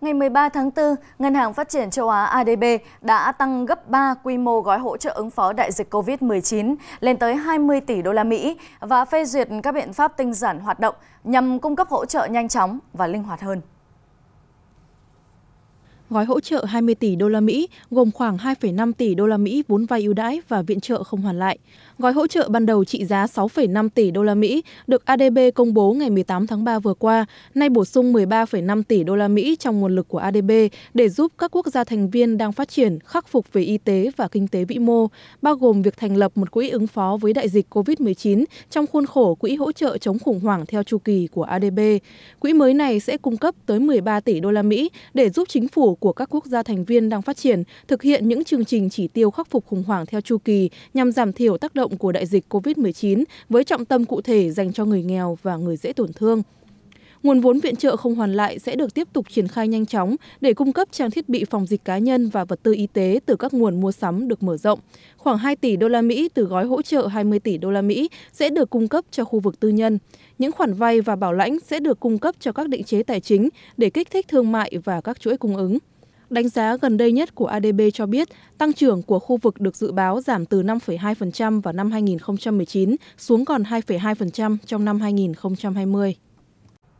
Ngày 13 tháng 4, Ngân hàng Phát triển châu Á ADB đã tăng gấp 3 quy mô gói hỗ trợ ứng phó đại dịch COVID-19 lên tới 20 tỷ đô la Mỹ và phê duyệt các biện pháp tinh giản hoạt động nhằm cung cấp hỗ trợ nhanh chóng và linh hoạt hơn gói hỗ trợ 20 tỷ đô la Mỹ, gồm khoảng 2,5 tỷ đô la Mỹ vốn vay ưu đãi và viện trợ không hoàn lại. Gói hỗ trợ ban đầu trị giá 6,5 tỷ đô la Mỹ được ADB công bố ngày 18 tháng 3 vừa qua, nay bổ sung 13,5 tỷ đô la Mỹ trong nguồn lực của ADB để giúp các quốc gia thành viên đang phát triển khắc phục về y tế và kinh tế vĩ mô, bao gồm việc thành lập một quỹ ứng phó với đại dịch COVID-19 trong khuôn khổ quỹ hỗ trợ chống khủng hoảng theo chu kỳ của ADB. Quỹ mới này sẽ cung cấp tới 13 tỷ đô la Mỹ để giúp chính phủ của các quốc gia thành viên đang phát triển thực hiện những chương trình chỉ tiêu khắc phục khủng hoảng theo chu kỳ nhằm giảm thiểu tác động của đại dịch COVID-19 với trọng tâm cụ thể dành cho người nghèo và người dễ tổn thương. Nguồn vốn viện trợ không hoàn lại sẽ được tiếp tục triển khai nhanh chóng để cung cấp trang thiết bị phòng dịch cá nhân và vật tư y tế từ các nguồn mua sắm được mở rộng. Khoảng 2 tỷ đô la Mỹ từ gói hỗ trợ 20 tỷ đô la Mỹ sẽ được cung cấp cho khu vực tư nhân. Những khoản vay và bảo lãnh sẽ được cung cấp cho các định chế tài chính để kích thích thương mại và các chuỗi cung ứng. Đánh giá gần đây nhất của ADB cho biết, tăng trưởng của khu vực được dự báo giảm từ 5,2% vào năm 2019 xuống còn 2,2% trong năm 2020.